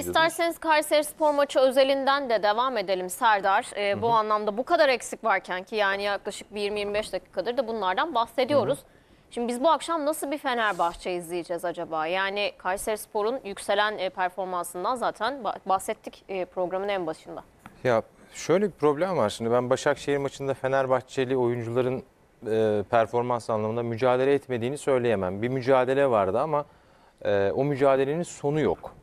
İsterseniz Kayseri Spor maçı özelinden de devam edelim Serdar. Ee, Hı -hı. Bu anlamda bu kadar eksik varken ki yani yaklaşık 20-25 dakikadır da bunlardan bahsediyoruz. Hı -hı. Şimdi biz bu akşam nasıl bir Fenerbahçe izleyeceğiz acaba? Yani Kayseri Spor'un yükselen e, performansından zaten bahsettik e, programın en başında. Ya şöyle bir problem var şimdi ben Başakşehir maçında Fenerbahçeli oyuncuların e, performans anlamında mücadele etmediğini söyleyemem. Bir mücadele vardı ama e, o mücadelenin sonu yok.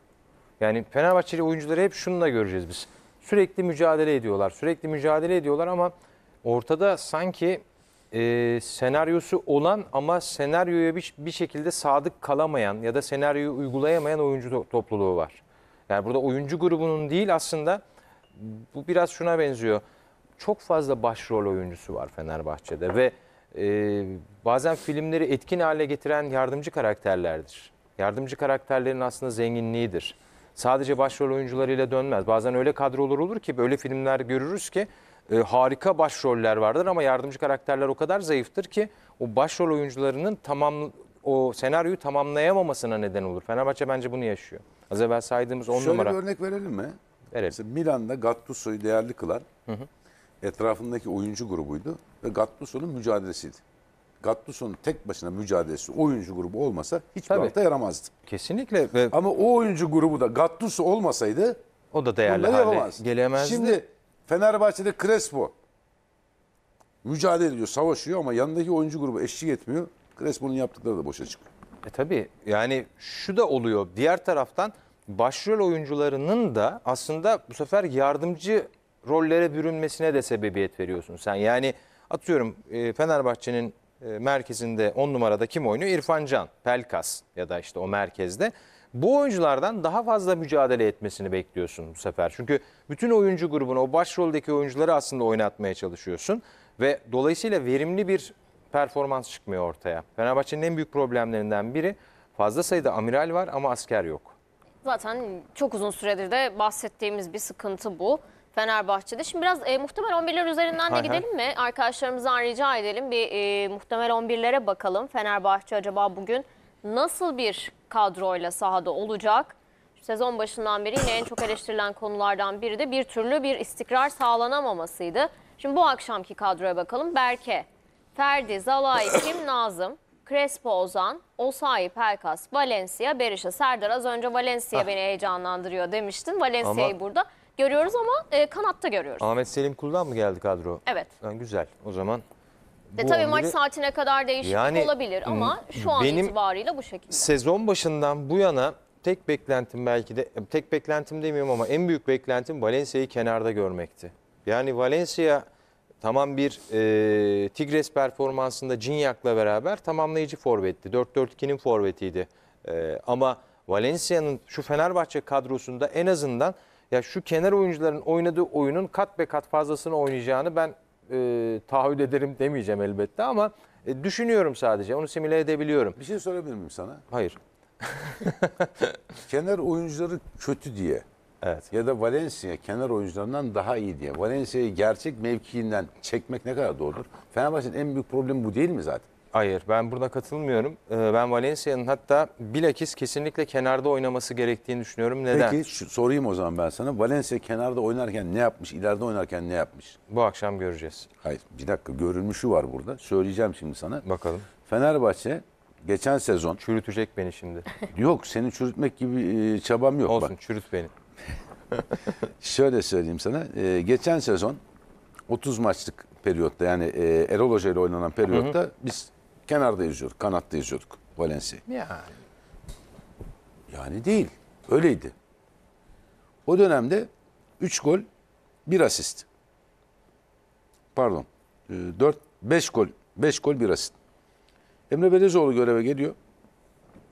Yani Fenerbahçeli oyuncuları hep şunu da göreceğiz biz. Sürekli mücadele ediyorlar, sürekli mücadele ediyorlar ama ortada sanki e, senaryosu olan ama senaryoya bir, bir şekilde sadık kalamayan ya da senaryoyu uygulayamayan oyuncu topluluğu var. Yani burada oyuncu grubunun değil aslında bu biraz şuna benziyor. Çok fazla başrol oyuncusu var Fenerbahçe'de ve e, bazen filmleri etkin hale getiren yardımcı karakterlerdir. Yardımcı karakterlerin aslında zenginliğidir sadece başrol oyuncularıyla dönmez. Bazen öyle kadrolar olur ki böyle filmler görürüz ki e, harika başroller vardır ama yardımcı karakterler o kadar zayıftır ki o başrol oyuncularının tamam o senaryoyu tamamlayamamasına neden olur. Fenerbahçe bence bunu yaşıyor. Az evvel saydığımız 10 numara. Şöyle bir örnek verelim mi? Evet. Mesela Milan'da Gattuso'yu değerli kılan hı hı. etrafındaki oyuncu grubuydu ve Gattuso'nun mücadelesiydi. Gattuso'nun tek başına mücadelesi oyuncu grubu olmasa hiçbir Tabii. alta yaramazdı. Kesinlikle. Ve Ama o oyuncu grubu da Gattuso olmasaydı o da değerli hale yapamaz? gelemezdi. Şimdi Fenerbahçe'de Crespo mücadele ediyor, savaşıyor ama yanındaki oyuncu grubu eşlik etmiyor. Crespo'nun yaptıkları da boşa çıkıyor. E tabii yani şu da oluyor. Diğer taraftan başrol oyuncularının da aslında bu sefer yardımcı rollere bürünmesine de sebebiyet veriyorsun sen. Yani atıyorum e, Fenerbahçe'nin e, merkezinde 10 numarada kim oynuyor? İrfan Can, Pelkas ya da işte o merkezde. Bu oyunculardan daha fazla mücadele etmesini bekliyorsun bu sefer. Çünkü bütün oyuncu grubunu, o başroldeki oyuncuları aslında oynatmaya çalışıyorsun. Ve dolayısıyla verimli bir performans çıkmıyor ortaya. Fenerbahçe'nin en büyük problemlerinden biri fazla sayıda amiral var ama asker yok. Zaten çok uzun süredir de bahsettiğimiz bir sıkıntı bu. Fenerbahçe'de. Şimdi biraz e, muhtemel 11'ler üzerinden de hay gidelim hay. mi? Arkadaşlarımızdan rica edelim bir e, muhtemel 11'lere bakalım. Fenerbahçe acaba bugün nasıl bir kadroyla sahada olacak? Sezon başından beri yine en çok eleştirilen konulardan biri de bir türlü bir istikrar sağlanamamasıydı. Şimdi bu akşamki kadroya bakalım. Berke, Ferdi, Zalay, Kim, Nazım, Crespo, Ozan, Osayi, Pelkas, Valencia, Berisha, Serdar az önce Valencia ah. beni heyecanlandırıyor demiştin. Valencia'yı Ama... burada görüyoruz ama e, kanatta görüyoruz. Ahmet Selim Kul'dan mı geldi kadro? Evet. Yani güzel. O zaman de bu tabii 11'i... maç saatine kadar değişiklik yani, olabilir ama şu an benim itibariyle bu şekilde. Sezon başından bu yana tek beklentim belki de e, tek beklentim demiyorum ama en büyük beklentim Valencia'yı kenarda görmekti. Yani Valencia tamam bir e, Tigres performansında Cinyak'la beraber tamamlayıcı forvetti. 4-4-2'nin forvetiydi. E, ama Valencia'nın şu Fenerbahçe kadrosunda en azından ya şu kenar oyuncuların oynadığı oyunun kat be kat fazlasını oynayacağını ben e, tahayyül ederim demeyeceğim elbette ama e, düşünüyorum sadece. Onu simüle edebiliyorum. Bir şey sorabilir miyim sana? Hayır. kenar oyuncuları kötü diye Evet. Ya da Valencia kenar oyuncularından daha iyi diye. Valencia'yı gerçek mevkiinden çekmek ne kadar doğrudur? Fenerbahçe'nin en büyük problemi bu değil mi zaten? Hayır ben burada katılmıyorum. Ee, ben Valencia'nın hatta bilakis kesinlikle kenarda oynaması gerektiğini düşünüyorum. Neden? Peki şu, sorayım o zaman ben sana. Valencia kenarda oynarken ne yapmış? İleride oynarken ne yapmış? Bu akşam göreceğiz. Hayır bir dakika görülmüşü var burada. Söyleyeceğim şimdi sana. Bakalım. Fenerbahçe geçen sezon Çürütecek beni şimdi. yok seni çürütmek gibi e, çabam yok. Olsun Bak, çürüt beni. şöyle söyleyeyim sana. E, geçen sezon 30 maçlık periyotta yani e, Erol Hoca ile oynanan periyotta biz Kenarda yüzüyorduk, kanatta yüzüyorduk Valencia. Yani. Yani değil. Öyleydi. O dönemde 3 gol, 1 asist. Pardon. 4 e, 5 gol, 5 gol, 1 asist. Emre Belezoğlu göreve geliyor.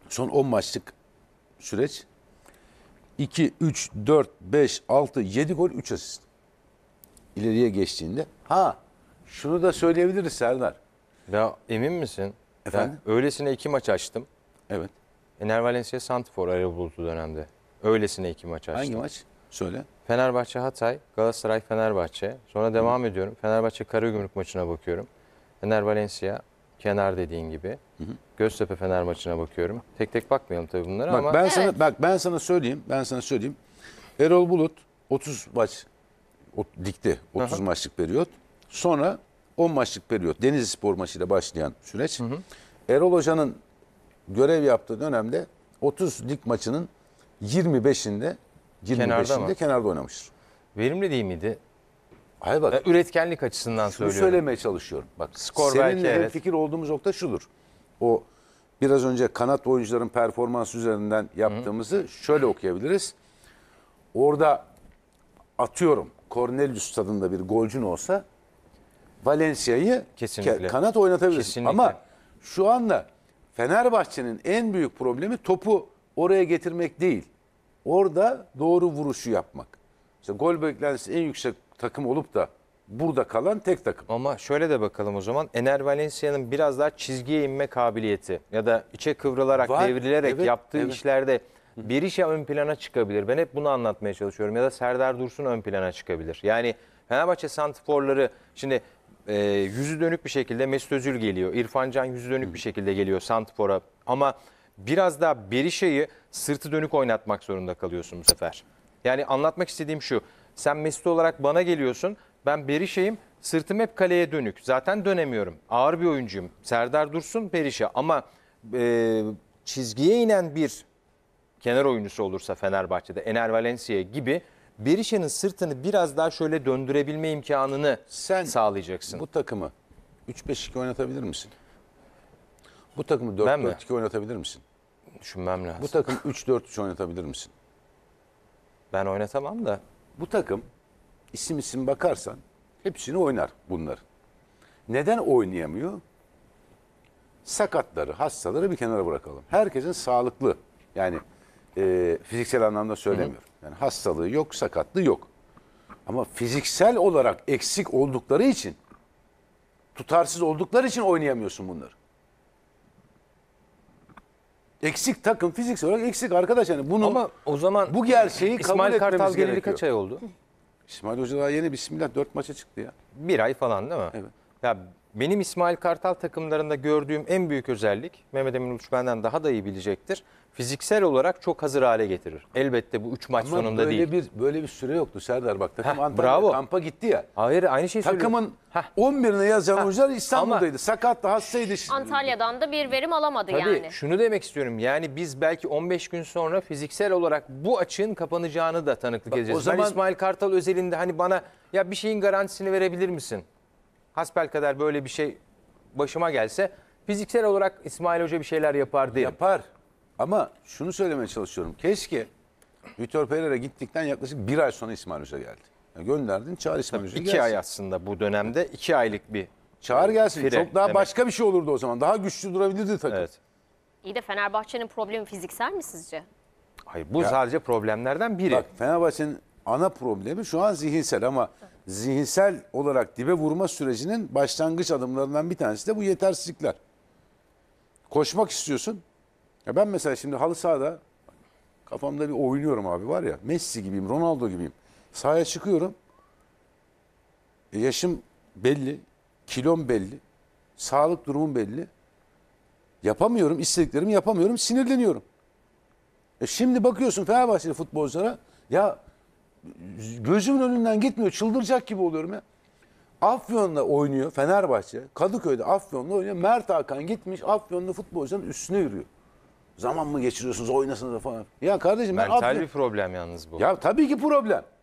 Son 10 maçlık süreç. 2, 3, 4, 5, 6, 7 gol, 3 asist. İleriye geçtiğinde. Ha şunu da söyleyebiliriz Serdar. Ya emin misin? Efendim? Ya, öylesine iki maç açtım. Evet. Ener Valencia Santifor araya dönemde. Öylesine iki maç açtım. Hangi maç? Söyle. Fenerbahçe Hatay, Galatasaray Fenerbahçe. Sonra devam Hı. ediyorum. Fenerbahçe Karagümrük maçına bakıyorum. Ener Valencia kenar dediğin gibi. Hı hı. Göztepe Fener maçına bakıyorum. Tek tek bakmayalım tabii bunlara bak, ama ben sana bak ben sana söyleyeyim. Ben sana söyleyeyim. Erol Bulut 30 maç o, dikti. 30 Aha. maçlık periyot. Sonra 10 maçlık periyot Denizli Spor maçıyla başlayan süreç. Hı hı. Erol Hoca'nın görev yaptığı dönemde 30 lig maçının 25'inde 25'inde kenarda, mı? kenarda oynamıştır. Verimli değil miydi? Hayır bak. üretkenlik açısından şunu söylüyorum. söylemeye çalışıyorum. Bak skor seninle belki evet. fikir olduğumuz nokta şudur. O biraz önce kanat oyuncuların performansı üzerinden yaptığımızı Hı. şöyle okuyabiliriz. Orada atıyorum Cornelius tadında bir golcün olsa Valencia'yı Kesinlikle. kanat oynatabilir. Kesinlikle. Ama şu anda Fenerbahçe'nin en büyük problemi topu oraya getirmek değil. Orada doğru vuruşu yapmak. İşte gol beklentisi en yüksek takım olup da burada kalan tek takım. Ama şöyle de bakalım o zaman. Ener Valencia'nın biraz daha çizgiye inme kabiliyeti ya da içe kıvrılarak, Var, devrilerek evet, yaptığı evet. işlerde bir işe ön plana çıkabilir. Ben hep bunu anlatmaya çalışıyorum. Ya da Serdar Dursun ön plana çıkabilir. Yani Fenerbahçe santiforları şimdi e, yüzü dönük bir şekilde Mesut Özil geliyor. İrfan Can yüzü dönük bir şekilde geliyor Santfor'a. Ama biraz daha Berişe'yi sırtı dönük oynatmak zorunda kalıyorsun bu sefer. Yani anlatmak istediğim şu. Sen Mesut olarak bana geliyorsun. Ben Berişe'yim. Sırtım hep kaleye dönük. Zaten dönemiyorum. Ağır bir oyuncuyum. Serdar Dursun Berişe. Ama e, çizgiye inen bir kenar oyuncusu olursa Fenerbahçe'de Ener Valencia gibi Berişe'nin sırtını biraz daha şöyle döndürebilme imkanını Sen sağlayacaksın. Bu takımı 3-5-2 oynatabilir misin? Bu takımı 4-4-2 oynatabilir misin? Düşünmem lazım. Bu takım 3-4-3 oynatabilir misin? ben oynatamam da. Bu takım isim isim bakarsan hepsini oynar bunlar. Neden oynayamıyor? Sakatları, hastaları bir kenara bırakalım. Herkesin sağlıklı yani e, fiziksel anlamda söylemiyorum. Yani hastalığı yok, sakatlığı yok. Ama fiziksel olarak eksik oldukları için, tutarsız oldukları için oynayamıyorsun bunları. Eksik takım fiziksel olarak eksik arkadaş yani bunu Ama o zaman bu gerçeği İsmail kabul etmemiz Kartal geleli gerekiyor. kaç ay oldu? İsmail Hoca daha yeni bismillah dört maça çıktı ya. Bir ay falan değil mi? Evet. Ya benim İsmail Kartal takımlarında gördüğüm en büyük özellik Mehmet Emin Uluç benden daha da iyi bilecektir. Fiziksel olarak çok hazır hale getirir. Elbette bu 3 maç Ama sonunda böyle değil. Bir, böyle bir süre yoktu Serdar bak takım Heh, bravo. kampa gitti ya. Hayır aynı şeyi Takımın 11'ine yazan Heh. oyuncular İstanbul'daydı. Ama, Sakat da hastaydı. Antalya'dan da bir verim alamadı Tabii, yani. Şunu demek istiyorum yani biz belki 15 gün sonra fiziksel olarak bu açığın kapanacağını da tanıklık bak, edeceğiz. O zaman, ben İsmail Kartal özelinde hani bana ya bir şeyin garantisini verebilir misin? hasbel kadar böyle bir şey başıma gelse fiziksel olarak İsmail Hoca bir şeyler yapar diye. Yapar. Ama şunu söylemeye çalışıyorum. Keşke Vitor Pereira gittikten yaklaşık bir ay sonra İsmail Hoca geldi. Yani gönderdin çağır İsmail Hoca gelsin. ay aslında bu dönemde iki aylık bir Çağır e, gelsin. Fire Çok daha demek. başka bir şey olurdu o zaman. Daha güçlü durabilirdi takım. Evet. İyi de Fenerbahçe'nin problemi fiziksel mi sizce? Hayır bu ya, sadece problemlerden biri. Bak Fenerbahçe'nin ana problemi şu an zihinsel ama... Evet zihinsel olarak dibe vurma sürecinin başlangıç adımlarından bir tanesi de bu yetersizlikler. Koşmak istiyorsun. Ya ben mesela şimdi halı sahada kafamda bir oynuyorum abi var ya. Messi gibiyim, Ronaldo gibiyim. Sahaya çıkıyorum. E yaşım belli, kilom belli, sağlık durumum belli. Yapamıyorum, istediklerimi yapamıyorum, sinirleniyorum. E şimdi bakıyorsun Fenerbahçeli futbolculara ya gözümün önünden gitmiyor. Çıldıracak gibi oluyorum ya. Afyon'da oynuyor Fenerbahçe. Kadıköy'de Afyon'da oynuyor. Mert Hakan gitmiş Afyon'da futbolcunun üstüne yürüyor. Zaman mı geçiriyorsunuz oynasınız falan. Ya kardeşim ben Mental Afyon... bir problem yalnız bu. Ya tabii ki problem.